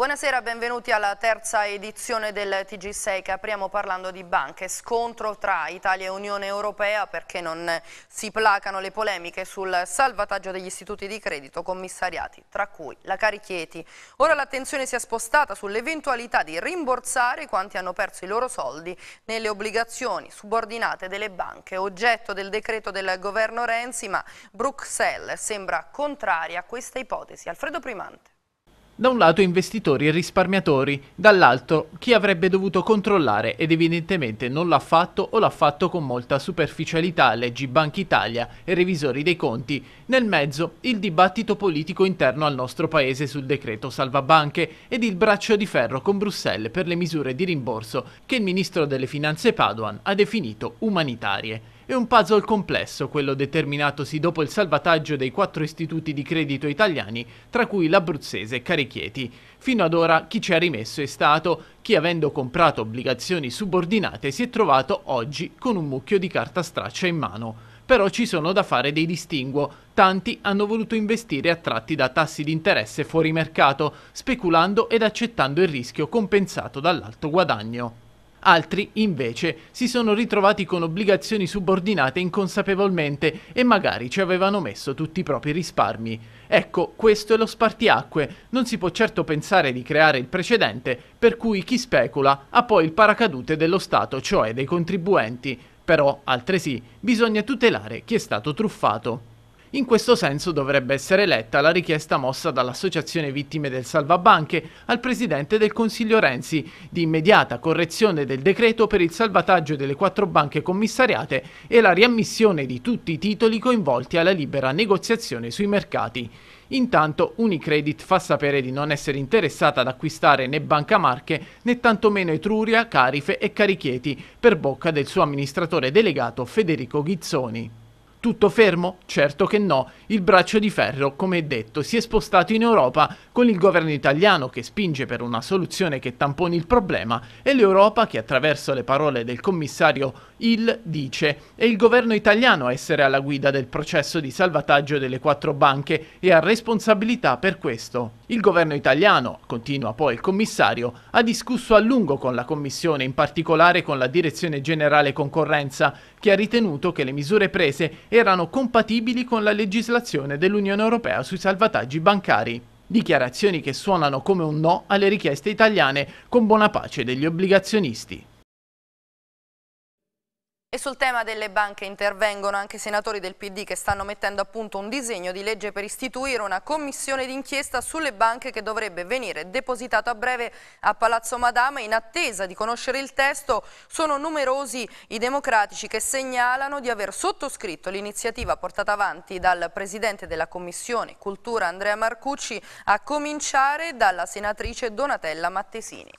Buonasera, benvenuti alla terza edizione del TG6 che apriamo parlando di banche. Scontro tra Italia e Unione Europea perché non si placano le polemiche sul salvataggio degli istituti di credito commissariati, tra cui la Cari Chieti. Ora l'attenzione si è spostata sull'eventualità di rimborsare quanti hanno perso i loro soldi nelle obbligazioni subordinate delle banche, oggetto del decreto del governo Renzi, ma Bruxelles sembra contraria a questa ipotesi. Alfredo Primante. Da un lato investitori e risparmiatori, dall'altro chi avrebbe dovuto controllare ed evidentemente non l'ha fatto o l'ha fatto con molta superficialità, leggi Banca Italia e revisori dei conti. Nel mezzo il dibattito politico interno al nostro paese sul decreto salvabanche ed il braccio di ferro con Bruxelles per le misure di rimborso che il ministro delle finanze Padoan ha definito umanitarie. È un puzzle complesso quello determinatosi dopo il salvataggio dei quattro istituti di credito italiani, tra cui l'abruzzese Carichieti. Fino ad ora chi ci ha rimesso è stato chi avendo comprato obbligazioni subordinate si è trovato oggi con un mucchio di carta straccia in mano però ci sono da fare dei distinguo. Tanti hanno voluto investire attratti da tassi di interesse fuori mercato, speculando ed accettando il rischio compensato dall'alto guadagno. Altri, invece, si sono ritrovati con obbligazioni subordinate inconsapevolmente e magari ci avevano messo tutti i propri risparmi. Ecco, questo è lo spartiacque. Non si può certo pensare di creare il precedente per cui chi specula ha poi il paracadute dello Stato, cioè dei contribuenti. Però, altresì, bisogna tutelare chi è stato truffato. In questo senso dovrebbe essere letta la richiesta mossa dall'Associazione Vittime del Salvabanche al Presidente del Consiglio Renzi di immediata correzione del decreto per il salvataggio delle quattro banche commissariate e la riammissione di tutti i titoli coinvolti alla libera negoziazione sui mercati. Intanto Unicredit fa sapere di non essere interessata ad acquistare né Banca Marche né tantomeno Etruria, Carife e Carichieti per bocca del suo amministratore delegato Federico Ghizzoni. Tutto fermo? Certo che no. Il braccio di ferro, come detto, si è spostato in Europa con il governo italiano che spinge per una soluzione che tamponi il problema e l'Europa che attraverso le parole del commissario Hill dice è il governo italiano a essere alla guida del processo di salvataggio delle quattro banche e ha responsabilità per questo. Il governo italiano, continua poi il commissario, ha discusso a lungo con la Commissione, in particolare con la Direzione Generale Concorrenza, che ha ritenuto che le misure prese erano compatibili con la legislazione dell'Unione Europea sui salvataggi bancari. Dichiarazioni che suonano come un no alle richieste italiane, con buona pace degli obbligazionisti. E sul tema delle banche intervengono anche i senatori del PD che stanno mettendo a punto un disegno di legge per istituire una commissione d'inchiesta sulle banche che dovrebbe venire depositato a breve a Palazzo Madama. In attesa di conoscere il testo sono numerosi i democratici che segnalano di aver sottoscritto l'iniziativa portata avanti dal Presidente della Commissione Cultura Andrea Marcucci a cominciare dalla senatrice Donatella Mattesini.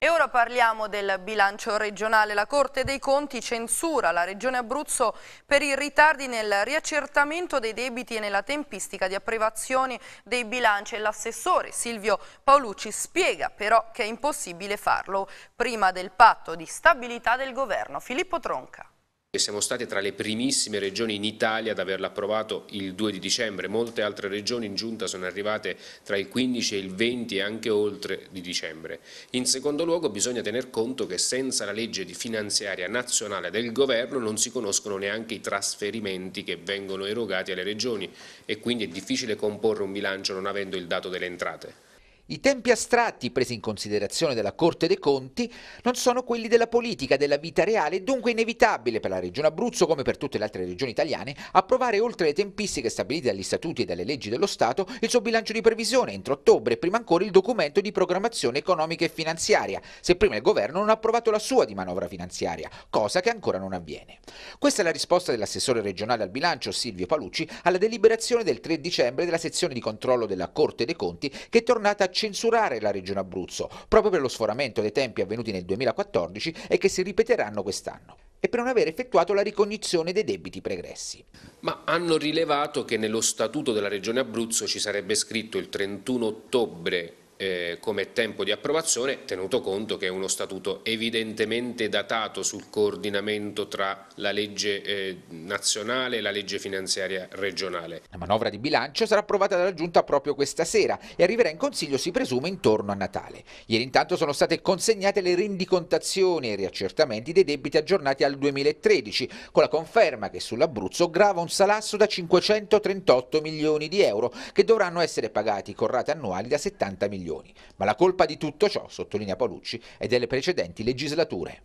E ora parliamo del bilancio regionale. La Corte dei Conti censura la Regione Abruzzo per i ritardi nel riaccertamento dei debiti e nella tempistica di approvazione dei bilanci. L'assessore Silvio Paolucci spiega però che è impossibile farlo prima del patto di stabilità del governo. Filippo Tronca. Siamo state tra le primissime regioni in Italia ad averla approvato il 2 di dicembre, molte altre regioni in giunta sono arrivate tra il 15 e il 20 e anche oltre di dicembre. In secondo luogo bisogna tener conto che senza la legge di finanziaria nazionale del governo non si conoscono neanche i trasferimenti che vengono erogati alle regioni e quindi è difficile comporre un bilancio non avendo il dato delle entrate. I tempi astratti presi in considerazione dalla Corte dei Conti non sono quelli della politica, della vita reale, dunque inevitabile per la Regione Abruzzo, come per tutte le altre regioni italiane, approvare oltre le tempistiche stabilite dagli statuti e dalle leggi dello Stato il suo bilancio di previsione entro ottobre e prima ancora il documento di programmazione economica e finanziaria, se prima il governo non ha approvato la sua di manovra finanziaria, cosa che ancora non avviene. Questa è la risposta dell'assessore regionale al bilancio Silvio Palucci alla deliberazione del 3 dicembre della sezione di controllo della Corte dei Conti che è tornata a censurare la regione Abruzzo, proprio per lo sforamento dei tempi avvenuti nel 2014 e che si ripeteranno quest'anno e per non aver effettuato la ricognizione dei debiti pregressi. Ma hanno rilevato che nello statuto della Regione Abruzzo ci sarebbe scritto il 31 ottobre eh, come tempo di approvazione, tenuto conto che è uno statuto evidentemente datato sul coordinamento tra la legge eh, nazionale e la legge finanziaria regionale. La manovra di bilancio sarà approvata dalla Giunta proprio questa sera e arriverà in Consiglio, si presume, intorno a Natale. Ieri intanto sono state consegnate le rendicontazioni e i riaccertamenti dei debiti aggiornati al 2013, con la conferma che sull'Abruzzo grava un salasso da 538 milioni di euro, che dovranno essere pagati con rate annuali da 70 milioni milioni. Ma la colpa di tutto ciò, sottolinea Paolucci, è delle precedenti legislature.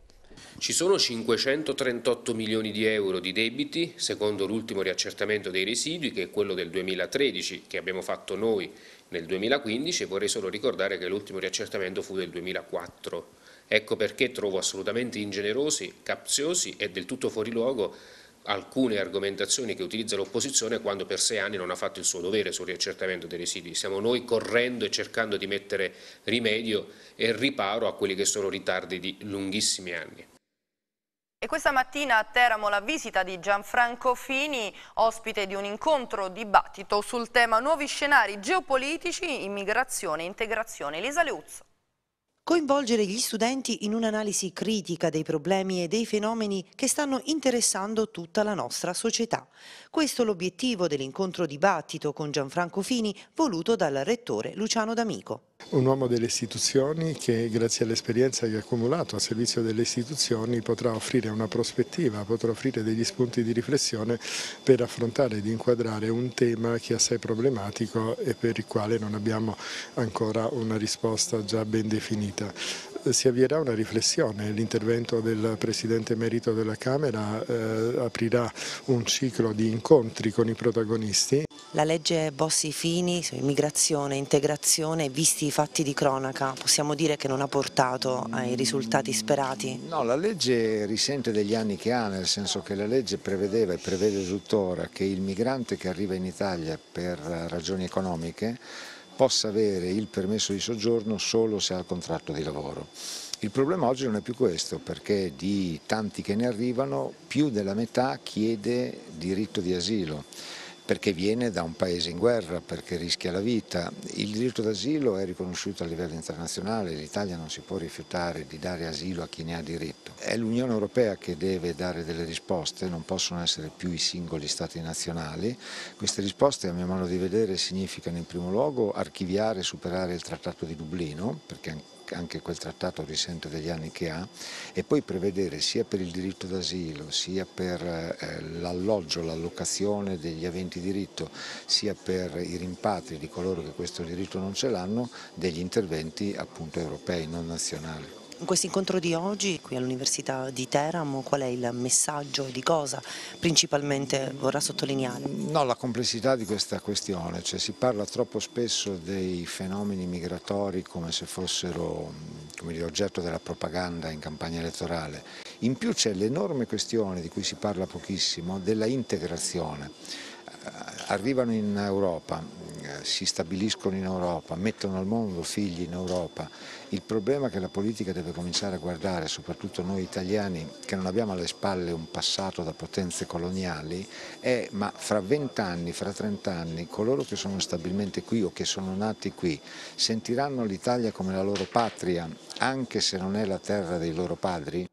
Ci sono 538 milioni di euro di debiti, secondo l'ultimo riaccertamento dei residui, che è quello del 2013, che abbiamo fatto noi nel 2015, e vorrei solo ricordare che l'ultimo riaccertamento fu del 2004. Ecco perché trovo assolutamente ingenerosi, capziosi e del tutto fuori luogo alcune argomentazioni che utilizza l'opposizione quando per sei anni non ha fatto il suo dovere sul riaccertamento dei residui. Siamo noi correndo e cercando di mettere rimedio e riparo a quelli che sono ritardi di lunghissimi anni. E questa mattina a Teramo la visita di Gianfranco Fini, ospite di un incontro dibattito sul tema nuovi scenari geopolitici, immigrazione e integrazione. Elisa Leuzzo. Coinvolgere gli studenti in un'analisi critica dei problemi e dei fenomeni che stanno interessando tutta la nostra società. Questo è l'obiettivo dell'incontro dibattito con Gianfranco Fini voluto dal rettore Luciano D'Amico. Un uomo delle istituzioni che grazie all'esperienza che ha accumulato a servizio delle istituzioni potrà offrire una prospettiva, potrà offrire degli spunti di riflessione per affrontare ed inquadrare un tema che è assai problematico e per il quale non abbiamo ancora una risposta già ben definita si avvierà una riflessione, l'intervento del Presidente Merito della Camera eh, aprirà un ciclo di incontri con i protagonisti. La legge Bossi-Fini su immigrazione, integrazione, visti i fatti di cronaca, possiamo dire che non ha portato ai risultati sperati? No, la legge risente degli anni che ha, nel senso che la legge prevedeva e prevede tuttora che il migrante che arriva in Italia per ragioni economiche possa avere il permesso di soggiorno solo se ha il contratto di lavoro. Il problema oggi non è più questo perché di tanti che ne arrivano più della metà chiede diritto di asilo perché viene da un paese in guerra, perché rischia la vita. Il diritto d'asilo è riconosciuto a livello internazionale, l'Italia non si può rifiutare di dare asilo a chi ne ha diritto. È l'Unione Europea che deve dare delle risposte, non possono essere più i singoli Stati nazionali. Queste risposte a mio modo di vedere significano in primo luogo archiviare e superare il Trattato di Dublino, perché anche quel trattato risente degli anni che ha, e poi prevedere sia per il diritto d'asilo, sia per eh, l'alloggio, l'allocazione degli aventi diritto, sia per i rimpatri di coloro che questo diritto non ce l'hanno, degli interventi appunto europei, non nazionali. In questo incontro di oggi qui all'Università di Teramo qual è il messaggio e di cosa principalmente vorrà sottolineare? No, la complessità di questa questione, cioè, si parla troppo spesso dei fenomeni migratori come se fossero come dire, oggetto della propaganda in campagna elettorale, in più c'è l'enorme questione di cui si parla pochissimo della integrazione arrivano in Europa, eh, si stabiliscono in Europa, mettono al mondo figli in Europa. Il problema che la politica deve cominciare a guardare, soprattutto noi italiani che non abbiamo alle spalle un passato da potenze coloniali, è ma fra vent'anni, fra trent'anni, coloro che sono stabilmente qui o che sono nati qui sentiranno l'Italia come la loro patria, anche se non è la terra dei loro padri?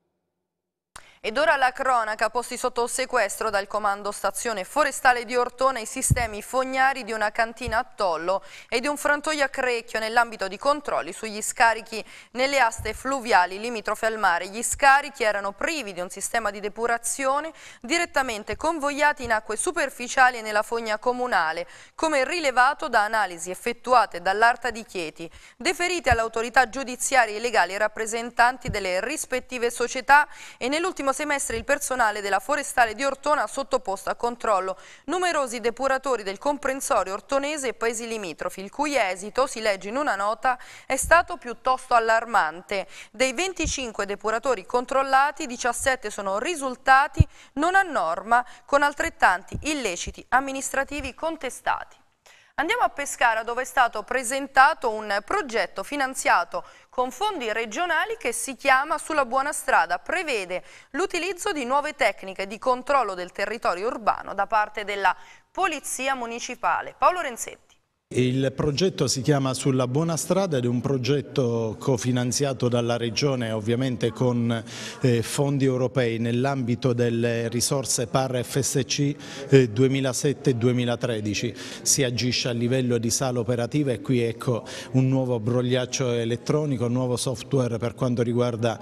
Ed ora la cronaca, posti sotto sequestro dal comando stazione forestale di Ortona i sistemi fognari di una cantina a Tollo e di un frantoio a Crecchio nell'ambito di controlli sugli scarichi nelle aste fluviali limitrofe al mare. Gli scarichi erano privi di un sistema di depurazione direttamente convogliati in acque superficiali e nella fogna comunale, come rilevato da analisi effettuate dall'Arta di Chieti, deferite all'autorità giudiziaria e legali rappresentanti delle rispettive società e nell'ultimo primo semestre il personale della forestale di Ortona ha sottoposto a controllo numerosi depuratori del comprensorio ortonese e paesi limitrofi, il cui esito, si legge in una nota, è stato piuttosto allarmante. Dei 25 depuratori controllati, 17 sono risultati non a norma, con altrettanti illeciti amministrativi contestati. Andiamo a Pescara dove è stato presentato un progetto finanziato con fondi regionali che si chiama Sulla buona strada. Prevede l'utilizzo di nuove tecniche di controllo del territorio urbano da parte della Polizia Municipale. Paolo Renzetti. Il progetto si chiama Sulla Buona Strada ed è un progetto cofinanziato dalla Regione ovviamente con eh, fondi europei nell'ambito delle risorse PAR FSC eh, 2007-2013. Si agisce a livello di sala operativa e qui ecco un nuovo brogliaccio elettronico, un nuovo software per quanto riguarda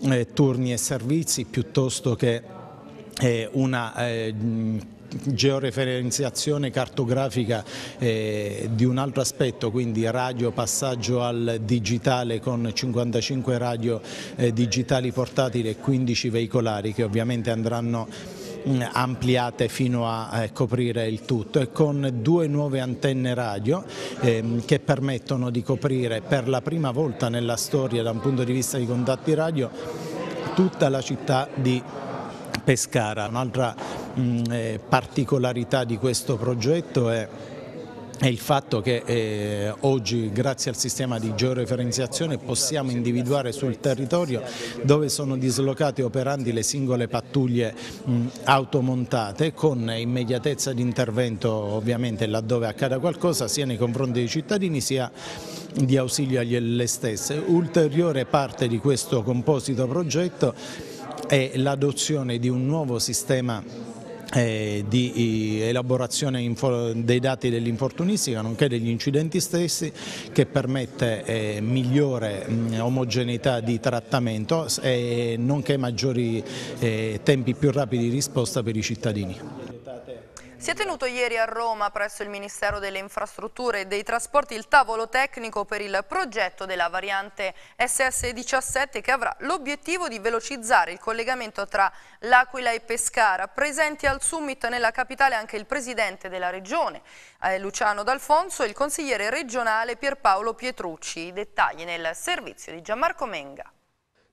eh, turni e servizi piuttosto che eh, una eh, georeferenziazione cartografica eh, di un altro aspetto, quindi radio passaggio al digitale con 55 radio eh, digitali portatili e 15 veicolari che ovviamente andranno mm, ampliate fino a coprire il tutto e con due nuove antenne radio ehm, che permettono di coprire per la prima volta nella storia da un punto di vista di contatti radio tutta la città di Pescara. Un'altra mh, mm, eh, particolarità di questo progetto è è il fatto che eh, oggi grazie al sistema di georeferenziazione possiamo individuare sul territorio dove sono dislocate e operanti le singole pattuglie mh, mm, automontate con immediatezza di intervento ovviamente laddove accada qualcosa sia nei confronti dei cittadini sia di ausilio alle stesse. Ulteriore parte di questo composito progetto è l'adozione di un nuovo sistema eh, di elaborazione dei dati dell'infortunistica nonché degli incidenti stessi che permette eh, migliore mh, omogeneità di trattamento e nonché maggiori eh, tempi più rapidi di risposta per i cittadini. Si è tenuto ieri a Roma presso il Ministero delle Infrastrutture e dei Trasporti il tavolo tecnico per il progetto della variante SS17 che avrà l'obiettivo di velocizzare il collegamento tra L'Aquila e Pescara. Presenti al summit nella capitale anche il presidente della regione eh, Luciano D'Alfonso e il consigliere regionale Pierpaolo Pietrucci. I dettagli nel servizio di Gianmarco Menga.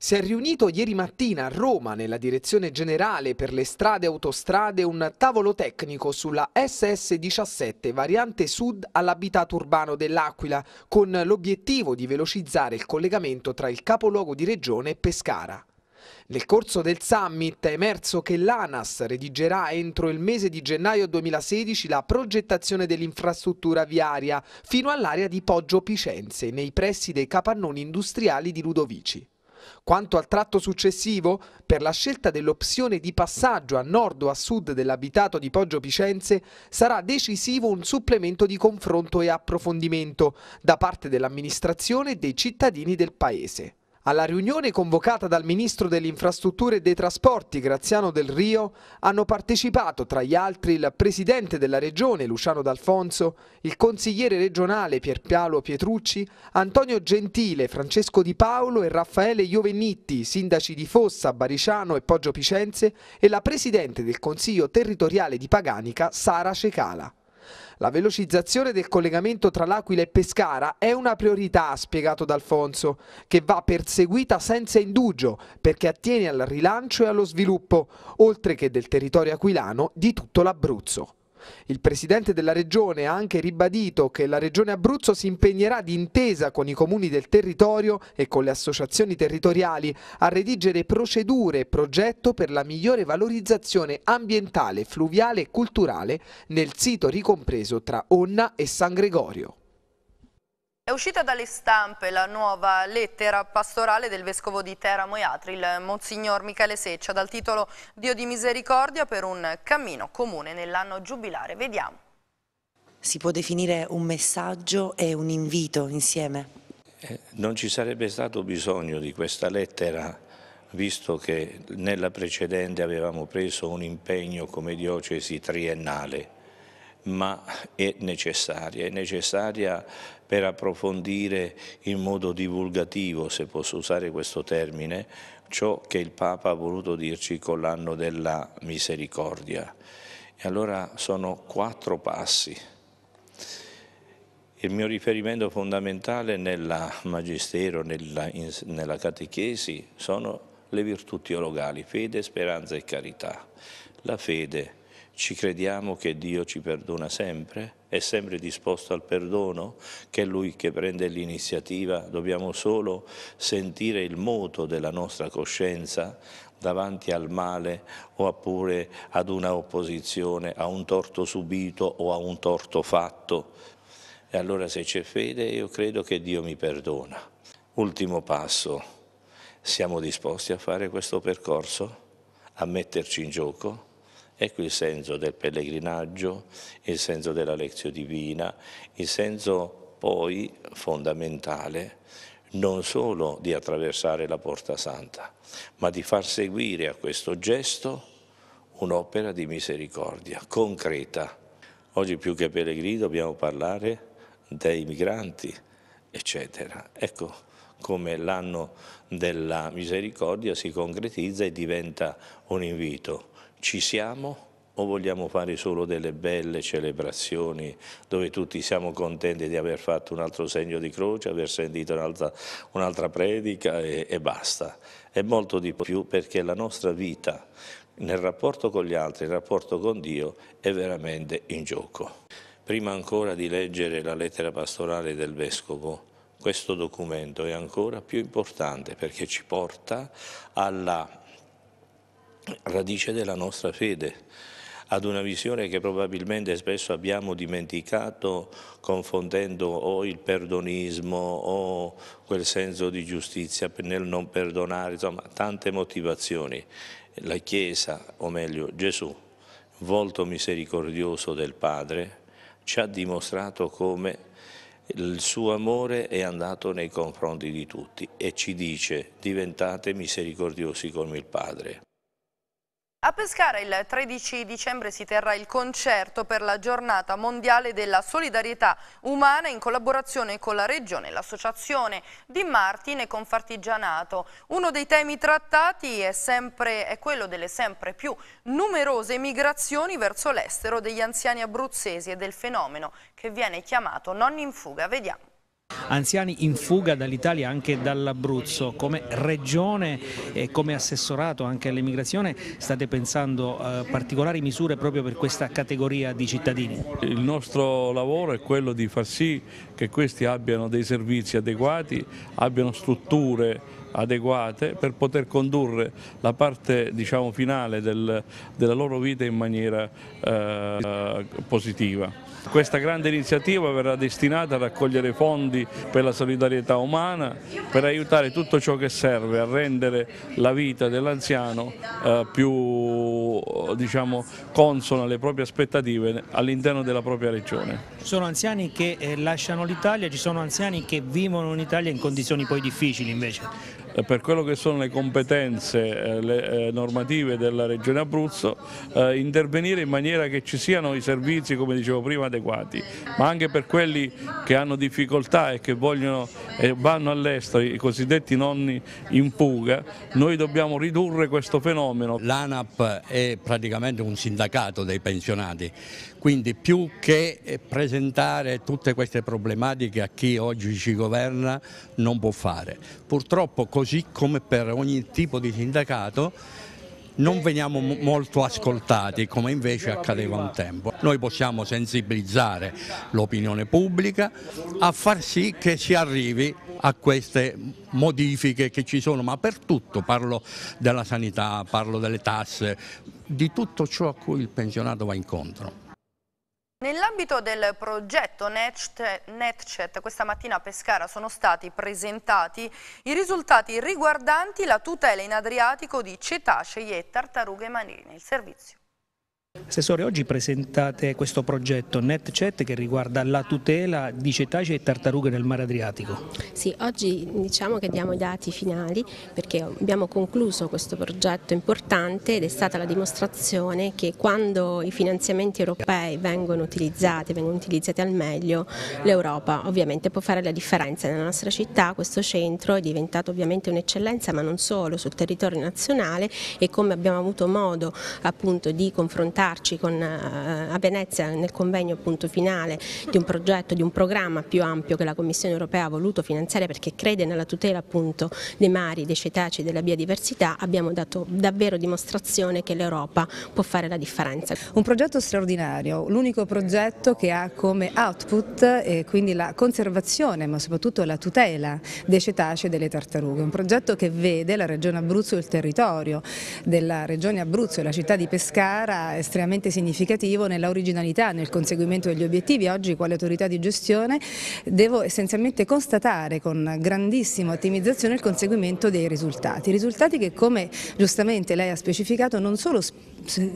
Si è riunito ieri mattina a Roma, nella direzione generale per le strade e autostrade, un tavolo tecnico sulla SS17 variante sud all'habitat urbano dell'Aquila, con l'obiettivo di velocizzare il collegamento tra il capoluogo di regione e Pescara. Nel corso del summit è emerso che l'ANAS redigerà entro il mese di gennaio 2016 la progettazione dell'infrastruttura viaria fino all'area di Poggio Picenze, nei pressi dei capannoni industriali di Ludovici. Quanto al tratto successivo, per la scelta dell'opzione di passaggio a nord o a sud dell'abitato di Poggio Picenze sarà decisivo un supplemento di confronto e approfondimento da parte dell'amministrazione e dei cittadini del paese. Alla riunione convocata dal Ministro delle Infrastrutture e dei Trasporti, Graziano Del Rio, hanno partecipato tra gli altri il Presidente della Regione, Luciano D'Alfonso, il Consigliere regionale Pierpialo Pietrucci, Antonio Gentile, Francesco Di Paolo e Raffaele Iovennitti, sindaci di Fossa, Bariciano e Poggio Picenze e la Presidente del Consiglio territoriale di Paganica, Sara Cecala. La velocizzazione del collegamento tra L'Aquila e Pescara è una priorità, ha spiegato D'Alfonso, che va perseguita senza indugio perché attiene al rilancio e allo sviluppo, oltre che del territorio aquilano, di tutto l'Abruzzo. Il presidente della regione ha anche ribadito che la regione Abruzzo si impegnerà d'intesa con i comuni del territorio e con le associazioni territoriali a redigere procedure e progetto per la migliore valorizzazione ambientale, fluviale e culturale nel sito ricompreso tra Onna e San Gregorio. È uscita dalle stampe la nuova lettera pastorale del Vescovo di Teramo e Atri, il Monsignor Michele Seccia, dal titolo Dio di misericordia per un cammino comune nell'anno giubilare. Vediamo. Si può definire un messaggio e un invito insieme? Eh, non ci sarebbe stato bisogno di questa lettera, visto che nella precedente avevamo preso un impegno come diocesi triennale ma è necessaria, è necessaria per approfondire in modo divulgativo, se posso usare questo termine, ciò che il Papa ha voluto dirci con l'anno della misericordia. E allora sono quattro passi. Il mio riferimento fondamentale nel magistero, nella, in, nella catechesi, sono le virtù teologali, fede, speranza e carità. La fede ci crediamo che Dio ci perdona sempre? È sempre disposto al perdono? Che è Lui che prende l'iniziativa? Dobbiamo solo sentire il moto della nostra coscienza davanti al male oppure ad una opposizione, a un torto subito o a un torto fatto. E allora se c'è fede io credo che Dio mi perdona. Ultimo passo, siamo disposti a fare questo percorso? A metterci in gioco? Ecco il senso del pellegrinaggio, il senso della lezione divina, il senso poi fondamentale non solo di attraversare la porta santa, ma di far seguire a questo gesto un'opera di misericordia concreta. Oggi più che pellegrini dobbiamo parlare dei migranti, eccetera. Ecco come l'anno della misericordia si concretizza e diventa un invito ci siamo o vogliamo fare solo delle belle celebrazioni dove tutti siamo contenti di aver fatto un altro segno di croce, aver sentito un'altra, un predica e, e basta. È molto di più perché la nostra vita nel rapporto con gli altri, nel rapporto con Dio è veramente in gioco. Prima ancora di leggere la lettera pastorale del Vescovo, questo documento è ancora più importante perché ci porta alla radice della nostra fede, ad una visione che probabilmente spesso abbiamo dimenticato confondendo o il perdonismo o quel senso di giustizia nel non perdonare, insomma tante motivazioni. La Chiesa, o meglio Gesù, volto misericordioso del Padre, ci ha dimostrato come il suo amore è andato nei confronti di tutti e ci dice diventate misericordiosi come il Padre. A Pescara il 13 dicembre si terrà il concerto per la giornata mondiale della solidarietà umana in collaborazione con la Regione, l'Associazione di Martin e Confartigianato. Uno dei temi trattati è, sempre, è quello delle sempre più numerose migrazioni verso l'estero degli anziani abruzzesi e del fenomeno che viene chiamato nonni in fuga. Vediamo. Anziani in fuga dall'Italia anche dall'Abruzzo, come regione e come assessorato anche all'immigrazione state pensando a eh, particolari misure proprio per questa categoria di cittadini? Il nostro lavoro è quello di far sì che questi abbiano dei servizi adeguati, abbiano strutture adeguate per poter condurre la parte diciamo, finale del, della loro vita in maniera eh, positiva. Questa grande iniziativa verrà destinata a raccogliere fondi per la solidarietà umana, per aiutare tutto ciò che serve a rendere la vita dell'anziano eh, più diciamo, consona alle proprie aspettative all'interno della propria regione. Ci Sono anziani che eh, lasciano l'Italia, ci sono anziani che vivono in Italia in condizioni poi difficili invece. Eh, per quello che sono le competenze eh, le eh, normative della Regione Abruzzo intervenire in maniera che ci siano i servizi come dicevo prima adeguati ma anche per quelli che hanno difficoltà e che vogliono e vanno all'estero i cosiddetti nonni in fuga noi dobbiamo ridurre questo fenomeno. L'ANAP è praticamente un sindacato dei pensionati quindi più che eh, presentare tutte queste problematiche a chi oggi ci governa non può fare. Purtroppo così come per ogni tipo di sindacato non veniamo molto ascoltati come invece accadeva un tempo. Noi possiamo sensibilizzare l'opinione pubblica a far sì che si arrivi a queste modifiche che ci sono, ma per tutto, parlo della sanità, parlo delle tasse, di tutto ciò a cui il pensionato va incontro. Nell'ambito del progetto NetChat, questa mattina a Pescara sono stati presentati i risultati riguardanti la tutela in Adriatico di cetacei e tartarughe marine. Il servizio. Assessore, oggi presentate questo progetto NetCet che riguarda la tutela di cetacei e tartarughe nel mare Adriatico. Sì, oggi diciamo che diamo i dati finali perché abbiamo concluso questo progetto importante ed è stata la dimostrazione che quando i finanziamenti europei vengono utilizzati, vengono utilizzati al meglio, l'Europa ovviamente può fare la differenza. Nella nostra città questo centro è diventato ovviamente un'eccellenza ma non solo sul territorio nazionale e come abbiamo avuto modo appunto di confrontare confrontarci con, eh, a Venezia nel convegno finale di un progetto, di un programma più ampio che la Commissione europea ha voluto finanziare perché crede nella tutela dei mari, dei cetacei, della biodiversità, abbiamo dato davvero dimostrazione che l'Europa può fare la differenza. Un progetto straordinario, l'unico progetto che ha come output eh, quindi la conservazione ma soprattutto la tutela dei cetacei e delle tartarughe, un progetto che vede la regione Abruzzo e il territorio della regione Abruzzo e la città di Pescara estremamente significativo nella originalità, nel conseguimento degli obiettivi. Oggi quale autorità di gestione devo essenzialmente constatare con grandissima ottimizzazione il conseguimento dei risultati. Risultati che come giustamente lei ha specificato non solo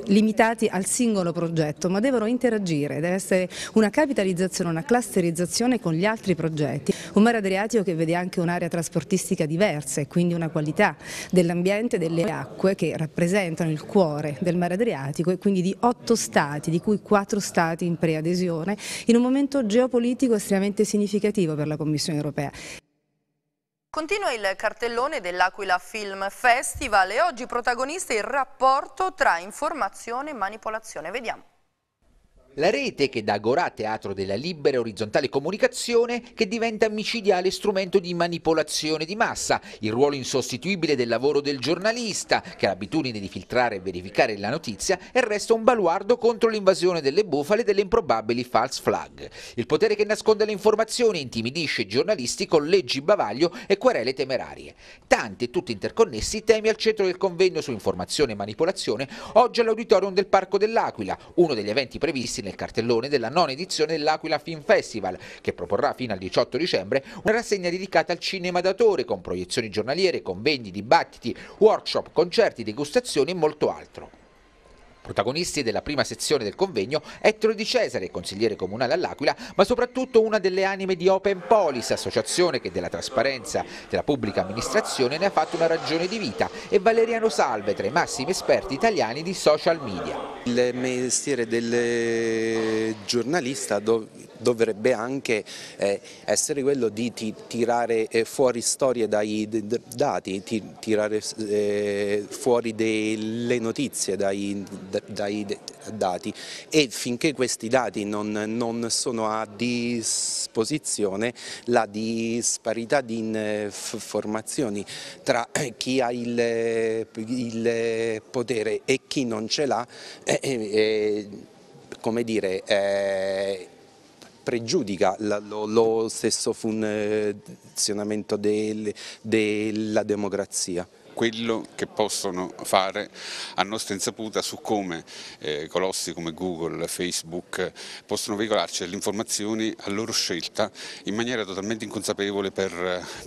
limitati al singolo progetto, ma devono interagire, deve essere una capitalizzazione, una clusterizzazione con gli altri progetti. Un mare Adriatico che vede anche un'area trasportistica diversa e quindi una qualità dell'ambiente, e delle acque che rappresentano il cuore del mare Adriatico e quindi di otto stati, di cui quattro stati in preadesione, in un momento geopolitico estremamente significativo per la Commissione europea. Continua il cartellone dell'Aquila Film Festival e oggi protagonista il rapporto tra informazione e manipolazione. Vediamo. La rete che da Gorà teatro della libera e orizzontale comunicazione che diventa micidiale strumento di manipolazione di massa, il ruolo insostituibile del lavoro del giornalista che ha l'abitudine di filtrare e verificare la notizia e resta un baluardo contro l'invasione delle bufale e delle improbabili false flag. Il potere che nasconde le informazioni intimidisce i giornalisti con leggi bavaglio e querele temerarie. Tanti e tutti interconnessi temi al centro del convegno su informazione e manipolazione oggi all'auditorium del Parco dell'Aquila, uno degli eventi previsti nel cartellone della nona edizione dell'Aquila Film Festival, che proporrà fino al 18 dicembre una rassegna dedicata al cinema d'autore con proiezioni giornaliere, convegni, dibattiti, workshop, concerti, degustazioni e molto altro. Protagonisti della prima sezione del convegno Ettore Di Cesare, consigliere comunale all'Aquila, ma soprattutto una delle anime di Open Polis, associazione che della trasparenza della pubblica amministrazione ne ha fatto una ragione di vita, e Valeriano Salve, tra i massimi esperti italiani di social media. Il mestiere del giornalista dovrebbe anche eh, essere quello di tirare eh, fuori storie dai dati, tirare eh, fuori delle notizie dai, dai, dati e finché questi dati non, non, sono a disposizione la disparità di informazioni eh, tra eh, chi ha il, il potere e chi non ce l'ha eh, eh, come dire, eh, pregiudica lo, lo stesso funzionamento del, della democrazia quello che possono fare a nostra insaputa su come eh, colossi come Google, Facebook possono veicolarci le informazioni a loro scelta in maniera totalmente inconsapevole per,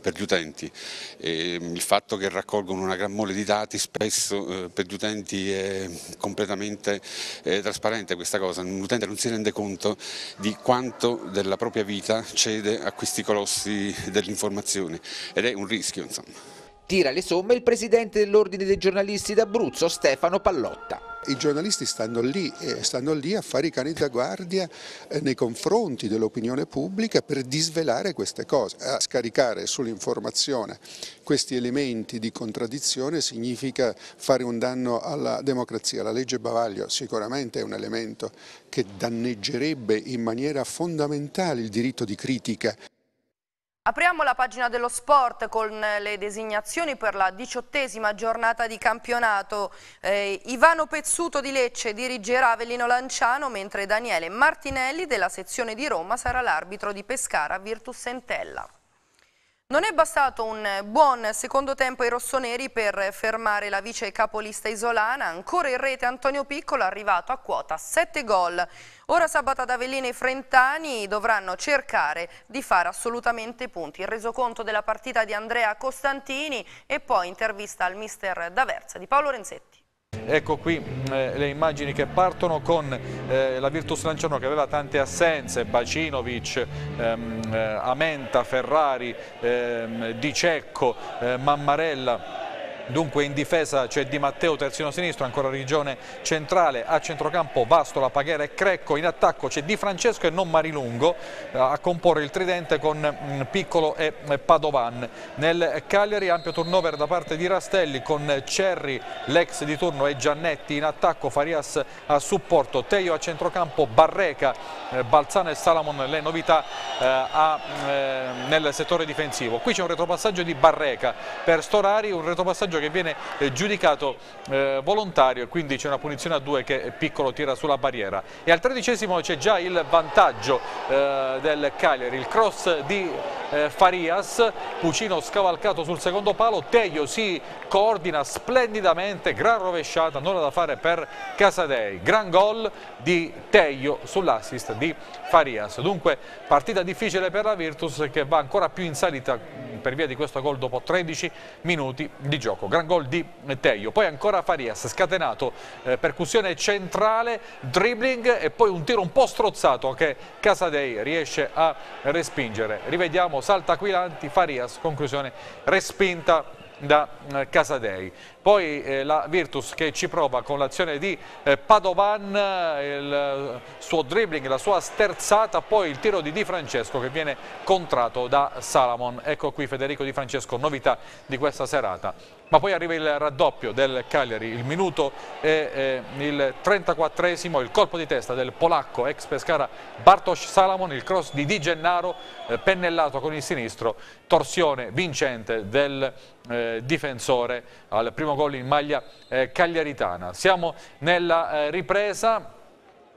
per gli utenti. E, ehm, il fatto che raccolgono una gran mole di dati spesso eh, per gli utenti è completamente eh, trasparente questa cosa, l'utente non si rende conto di quanto della propria vita cede a questi colossi dell'informazione ed è un rischio insomma. Tira le somme il presidente dell'Ordine dei giornalisti d'Abruzzo, Stefano Pallotta i giornalisti stanno lì, eh, stanno lì, a fare i cani da guardia eh, nei confronti dell'opinione pubblica per disvelare queste cose. A scaricare sull'informazione questi elementi di contraddizione significa fare un danno alla democrazia. La legge Bavaglio sicuramente è un elemento che danneggerebbe in maniera fondamentale il diritto di critica. Apriamo la pagina dello sport con eh, le designazioni per la diciottesima giornata di campionato. Eh, Ivano Pezzuto di Lecce dirigerà Avellino Lanciano, mentre Daniele Martinelli della sezione di Roma sarà l'arbitro di Pescara Virtus Entella. Non è bastato un buon secondo tempo ai rossoneri per fermare la vice capolista isolana, ancora in rete Antonio Piccolo arrivato a quota 7 gol. Ora sabato ad d'Avellina e Frentani dovranno cercare di fare assolutamente punti. Il resoconto della partita di Andrea Costantini e poi intervista al mister D'Aversa di Paolo Renzetti. Ecco qui mm, eh, le immagini che partono con eh, la Virtus Lanciano che aveva tante assenze, Bacinovic, ehm, eh, Amenta, Ferrari, ehm, Di Cecco, eh, Mammarella Dunque in difesa c'è Di Matteo, terzino sinistro, ancora regione centrale, a centrocampo Vastola, Paghera e Crecco, in attacco c'è Di Francesco e non Marilungo eh, a comporre il tridente con mm, Piccolo e Padovan. Nel Cagliari ampio turnover da parte di Rastelli con Cerri, l'ex di turno e Giannetti in attacco, Farias a supporto, Teio a centrocampo, Barreca, eh, Balzano e Salamon le novità eh, a, nel settore difensivo. Qui c'è un retropassaggio di Barreca per Storari, un retropassaggio passaggio che viene eh, giudicato eh, volontario e quindi c'è una punizione a due che eh, Piccolo tira sulla barriera. E al tredicesimo c'è già il vantaggio del Cagliari, il cross di Farias, Pucino scavalcato sul secondo palo, Teglio si coordina splendidamente, gran rovesciata, nulla da fare per Casadei, gran gol di Teglio sull'assist di Farias. Dunque partita difficile per la Virtus che va ancora più in salita mm, per via di questo gol dopo 13 minuti di gioco gran gol di Teio. Poi ancora Farias, scatenato, eh, percussione centrale, dribbling e poi un tiro un po' strozzato che Casadei riesce a respingere. Rivediamo, salta Aquilanti, Farias, conclusione respinta da eh, Casadei poi eh, la Virtus che ci prova con l'azione di eh, Padovan, eh, il suo dribbling, la sua sterzata, poi il tiro di Di Francesco che viene contrato da Salamon. Ecco qui Federico Di Francesco, novità di questa serata. Ma poi arriva il raddoppio del Cagliari, il minuto e eh, il 34esimo, il colpo di testa del polacco ex Pescara Bartosz Salamon, il cross di Di Gennaro eh, pennellato con il sinistro, torsione vincente del eh, difensore al primo gol in maglia eh, cagliaritana. Siamo nella eh, ripresa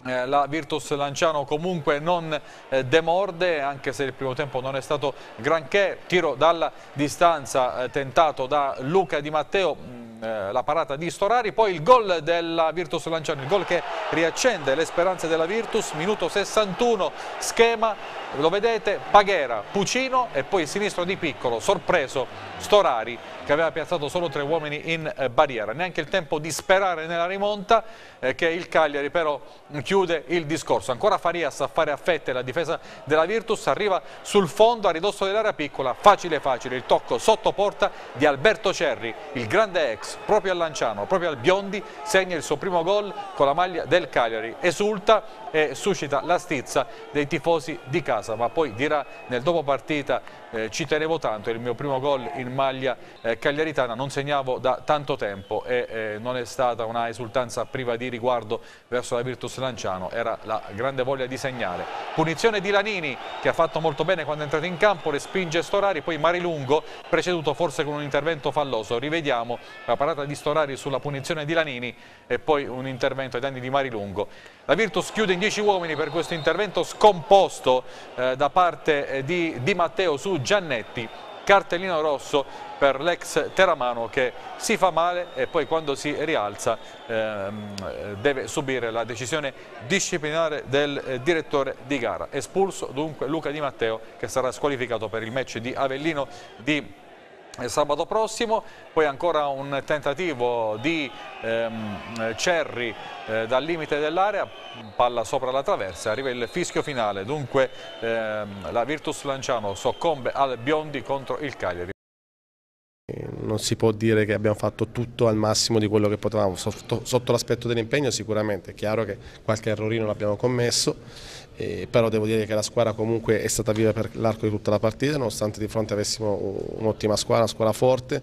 eh, la Virtus Lanciano comunque non eh, demorde anche se il primo tempo non è stato granché tiro dalla distanza eh, tentato da Luca Di Matteo eh, la parata di Storari, poi il gol della Virtus Lanciano, il gol che riaccende le speranze della Virtus, minuto 61, schema, lo vedete, Paghera, Pucino e poi il sinistro di Piccolo, sorpreso Storari che aveva piazzato solo tre uomini in eh, barriera, neanche il tempo di sperare nella rimonta eh, che il Cagliari però chiude il discorso, ancora Farias a fare a fette la difesa della Virtus, arriva sul fondo a ridosso dell'area piccola, facile facile, il tocco sotto porta di Alberto Cerri, il grande ex proprio a Lanciano, proprio al Biondi, segna il suo primo gol con la maglia del Cagliari, esulta e suscita la stizza dei tifosi di casa, ma poi dirà nel dopo partita eh, ci tenevo tanto, il mio primo gol in maglia eh, cagliaritana, non segnavo da tanto tempo e eh, non è stata una esultanza priva di riguardo verso la Virtus Lanciano, era la grande voglia di segnare. Punizione di Lanini che ha fatto molto bene quando è entrato in campo, respinge Storari, poi Marilungo preceduto forse con un intervento falloso, rivediamo la parata di Storari sulla punizione di Lanini e poi un intervento ai danni di Marilungo. La Virtus chiude in 10 uomini per questo intervento scomposto eh, da parte eh, di Di Matteo su Giannetti cartellino rosso per l'ex Teramano che si fa male e poi quando si rialza ehm, deve subire la decisione disciplinare del eh, direttore di gara. Espulso dunque Luca Di Matteo che sarà squalificato per il match di Avellino di sabato prossimo, poi ancora un tentativo di ehm, Cerri eh, dal limite dell'area, palla sopra la traversa, arriva il fischio finale, dunque ehm, la Virtus Lanciano soccombe al Biondi contro il Cagliari. Non si può dire che abbiamo fatto tutto al massimo di quello che potevamo, sotto, sotto l'aspetto dell'impegno sicuramente, è chiaro che qualche errorino l'abbiamo commesso, eh, però devo dire che la squadra comunque è stata viva per l'arco di tutta la partita, nonostante di fronte avessimo un'ottima squadra, una squadra forte,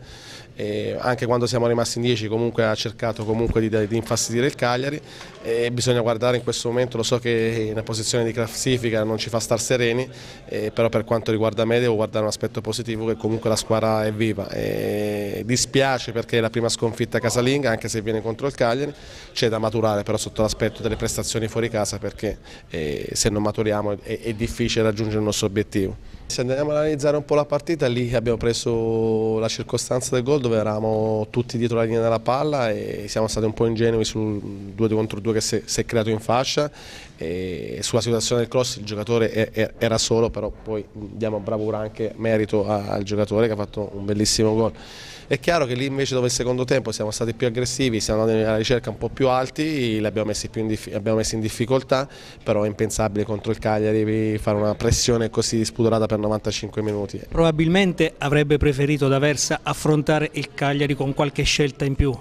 eh, anche quando siamo rimasti in 10 comunque ha cercato comunque di, di infastidire il Cagliari e bisogna guardare in questo momento, lo so che la posizione di classifica non ci fa star sereni, eh, però per quanto riguarda me devo guardare un aspetto positivo che comunque la squadra è viva. E dispiace perché è la prima sconfitta casalinga, anche se viene contro il Cagliari, c'è da maturare però sotto l'aspetto delle prestazioni fuori casa perché eh, se non maturiamo è, è difficile raggiungere il nostro obiettivo. Se andiamo ad analizzare un po' la partita, lì abbiamo preso la circostanza del gol dove eravamo tutti dietro la linea della palla e siamo stati un po' ingenui sul 2 contro 2 che si è creato in fascia e sulla situazione del cross il giocatore era solo però poi diamo bravura anche merito al giocatore che ha fatto un bellissimo gol. È chiaro che lì invece dove il secondo tempo siamo stati più aggressivi, siamo andati alla ricerca un po' più alti, li abbiamo messi, in, abbiamo messi in difficoltà, però è impensabile contro il Cagliari fare una pressione così disputata per 95 minuti. Probabilmente avrebbe preferito da Versa affrontare il Cagliari con qualche scelta in più?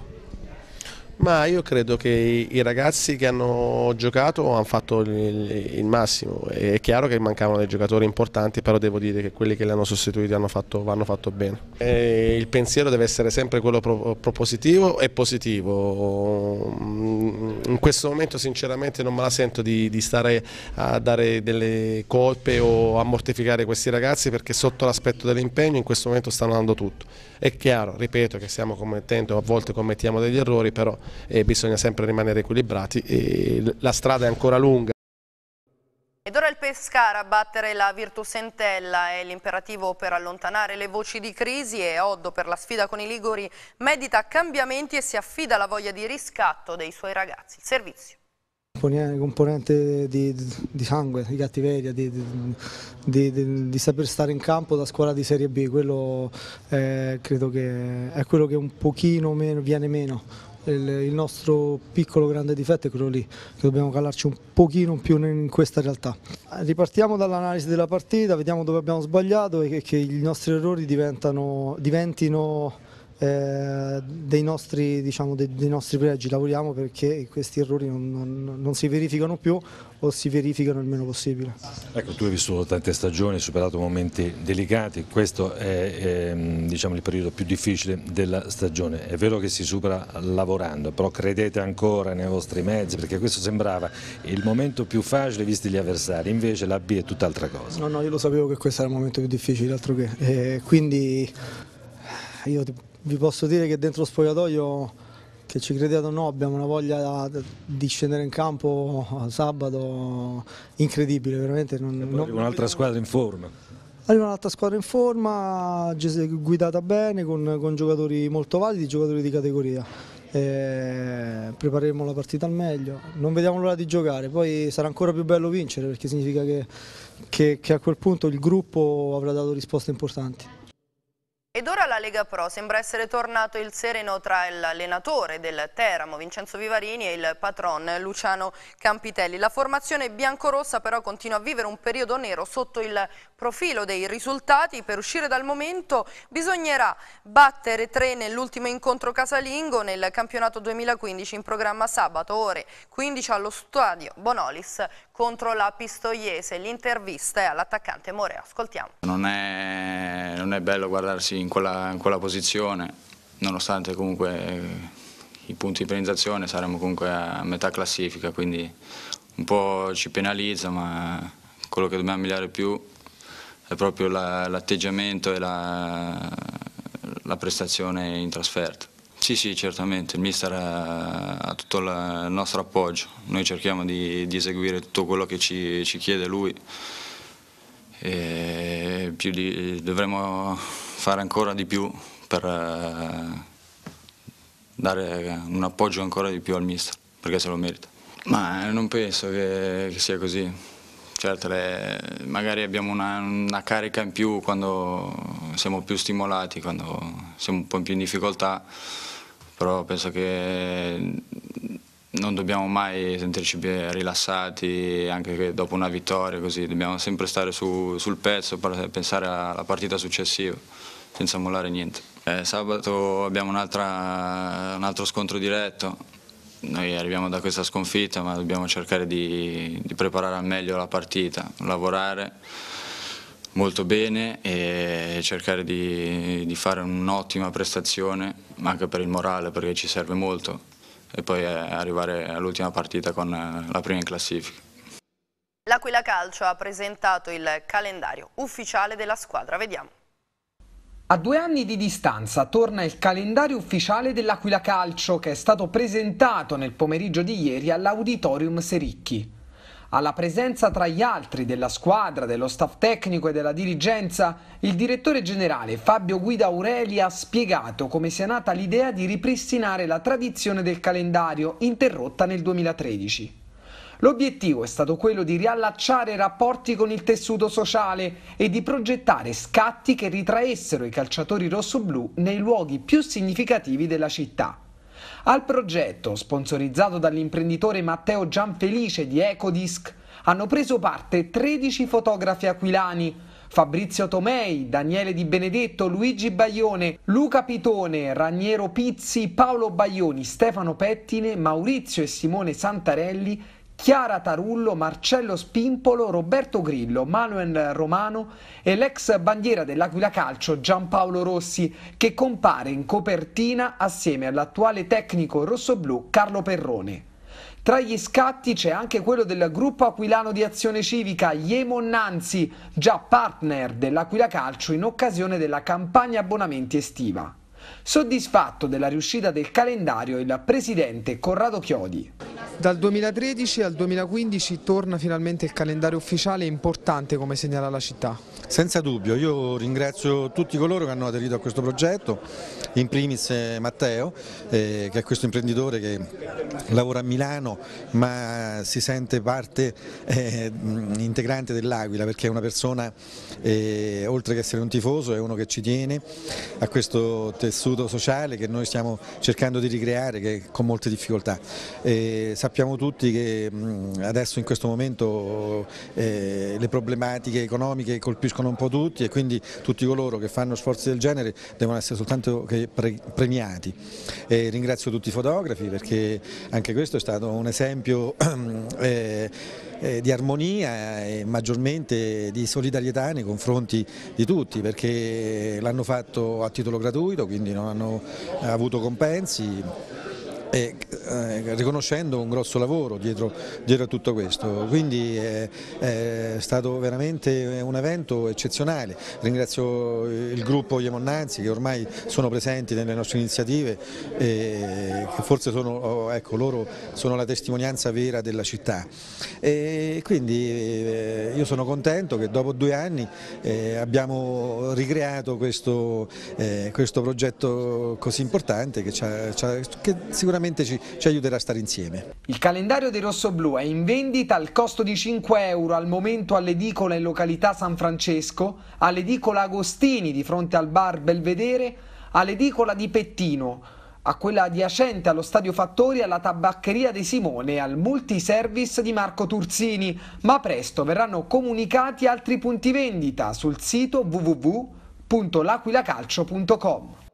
Ma io credo che i, ragazzi che hanno giocato hanno fatto il, il, massimo. È chiaro che mancavano dei giocatori importanti, però devo dire che quelli che li hanno sostituiti hanno fatto, hanno fatto bene. E il pensiero deve essere sempre quello pro, propositivo e positivo. Mm, in questo momento sinceramente non me la sento di, di stare a dare delle colpe o a mortificare questi ragazzi perché sotto l'aspetto dell'impegno in questo momento stanno andando tutto. È chiaro, ripeto, che stiamo commettendo, a volte commettiamo degli errori, però eh, bisogna sempre rimanere equilibrati, e la strada è ancora lunga. Ed ora il Pescara a battere la Virtus Entella è l'imperativo per allontanare le voci di crisi e Oddo per la sfida con i Liguri medita cambiamenti e si affida alla voglia di riscatto dei suoi ragazzi. Servizio componente di, di, sangue, di cattiveria, di, di, di, saper stare in campo da squadra di Serie B, quello è, credo che è quello che un pochino meno, viene meno. Il, il, nostro piccolo grande difetto è quello lì, che dobbiamo calarci un pochino più in questa realtà. Ripartiamo dall'analisi della partita, vediamo dove abbiamo sbagliato e che, che i nostri errori diventino eh, dei, nostri, diciamo, dei, dei, nostri, pregi, lavoriamo perché questi errori non, non, non, si verificano più o si verificano il meno possibile. Ecco, tu hai vissuto tante stagioni, hai superato momenti delicati, questo è, è diciamo, il periodo più difficile della stagione, è vero che si supera lavorando, però credete ancora nei vostri mezzi perché questo sembrava il momento più facile visti gli avversari, invece la B è tutt'altra cosa. No, no, io lo sapevo che questo era il momento più difficile, altro che, eh, quindi io Ti vi posso dire che dentro lo spogliatoio, che ci crediate o no, abbiamo una voglia di scendere in campo sabato incredibile, veramente. Non, non... un'altra squadra in forma. Arriva un'altra squadra in forma, guidata bene, con, con giocatori molto validi, giocatori di categoria. E eh, prepareremo la partita al meglio, non vediamo l'ora di giocare, poi sarà ancora più bello vincere perché significa che, che, che a quel punto il gruppo avrà dato risposte importanti. Ed ora la Lega Pro sembra essere tornato il sereno tra l'allenatore del Teramo Vincenzo Vivarini e il patron Luciano Campitelli. La formazione biancorossa però continua a vivere un periodo nero sotto il profilo dei risultati. Per uscire dal momento bisognerà battere tre nell'ultimo incontro casalingo nel campionato 2015 in programma sabato ore 15 allo stadio Bonolis contro la Pistoiese. L'intervista è all'attaccante Morea. Ascoltiamo. Non è, non è bello guardarsi in in quella, in quella posizione, nonostante comunque eh, i punti di penalizzazione saremmo comunque a metà classifica, quindi un po' ci penalizza, ma quello che dobbiamo migliorare più è proprio l'atteggiamento e la, la, prestazione in trasferta. Sì, sì, certamente, il mister ha, ha tutto la, il nostro appoggio, noi cerchiamo di, di eseguire tutto quello che ci, ci chiede lui e più di, dovremmo fare ancora di più per eh, dare un appoggio ancora di più al mister, perché se lo merita. Ma non penso che, che sia così. Certo, le, magari abbiamo una, una, carica in più quando siamo più stimolati, quando siamo un po' in più in difficoltà, però penso che non dobbiamo mai sentirci rilassati anche dopo una vittoria, così dobbiamo sempre stare su, sul pezzo per pensare alla partita successiva senza mollare niente. Eh, sabato abbiamo un, altro scontro diretto, noi arriviamo da questa sconfitta ma dobbiamo cercare di, di preparare al meglio la partita, lavorare molto bene e cercare di, di fare un'ottima prestazione anche per il morale perché ci serve molto e poi eh, arrivare all'ultima partita con eh, la prima in classifica. L'Aquila Calcio ha presentato il calendario ufficiale della squadra, vediamo. A due anni di distanza torna il calendario ufficiale dell'Aquila Calcio che è stato presentato nel pomeriggio di ieri all'Auditorium Sericchi. Alla presenza tra gli altri della squadra, dello staff tecnico e della dirigenza, il direttore generale Fabio Guida Aureli ha spiegato come sia nata l'idea di ripristinare la tradizione del calendario interrotta nel 2013. L'obiettivo è stato quello di riallacciare rapporti con il tessuto sociale e di progettare scatti che ritraessero i calciatori rossoblù nei luoghi più significativi della città. Al progetto, sponsorizzato dall'imprenditore Matteo Gianfelice di Ecodisc, hanno preso parte 13 fotografi aquilani, Fabrizio Tomei, Daniele Di Benedetto, Luigi Baglione, Luca Pitone, Raniero Pizzi, Paolo Baglioni, Stefano Pettine, Maurizio e Simone Santarelli Chiara Tarullo, Marcello Spimpolo, Roberto Grillo, Manuel Romano e l'ex bandiera dell'Aquila Calcio Giampaolo Rossi che compare in copertina assieme all'attuale tecnico rossoblù Carlo Perrone. Tra gli scatti c'è anche quello del gruppo aquilano di azione civica Iemon Nanzi, già partner dell'Aquila Calcio in occasione della campagna abbonamenti estiva. Soddisfatto della riuscita del calendario il presidente Corrado Chiodi. Dal 2013 al 2015 torna finalmente il calendario ufficiale importante come segnala la città. Senza dubbio, io ringrazio tutti coloro che hanno aderito a questo progetto, in primis eh, Matteo, eh, che è questo imprenditore che lavora a Milano ma si sente parte eh, integrante dell'Aquila perché è una persona, eh, oltre che essere un tifoso, è uno che ci tiene a questo tessuto tessuto sociale che noi stiamo cercando di ricreare con molte difficoltà. E sappiamo tutti che mm, adesso in questo momento eh, le problematiche economiche colpiscono un po' tutti e quindi tutti coloro che fanno sforzi del genere devono essere soltanto pre premiati. E ringrazio tutti i fotografi perché anche questo è stato un esempio eh, eh, di armonia e maggiormente di solidarietà nei confronti di tutti perché l'hanno fatto a titolo gratuito, quindi non hanno avuto compensi e eh, riconoscendo un grosso lavoro dietro, dietro a tutto questo, quindi è, è, stato veramente un evento eccezionale, ringrazio il gruppo Iemonnanzi che ormai sono presenti nelle nostre iniziative e che forse sono, oh, ecco, loro sono la testimonianza vera della città e quindi eh, io sono contento che dopo due anni eh, abbiamo ricreato questo, eh, questo, progetto così importante che, ha, che sicuramente sicuramente ci, ci aiuterà a stare insieme. Il calendario dei rossoblù è in vendita al costo di 5 euro al momento all'edicola in località San Francesco, all'edicola Agostini di fronte al bar Belvedere, all'edicola di Pettino, a quella adiacente allo Stadio Fattori, alla tabaccheria De Simone e al multiservice di Marco Turzini, ma presto verranno comunicati altri punti vendita sul sito www.laquilacalcio.com.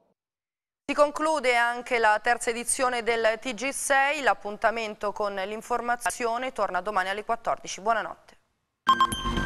Si conclude anche la terza edizione del TG6, l'appuntamento con l'informazione torna domani alle 14. Buonanotte.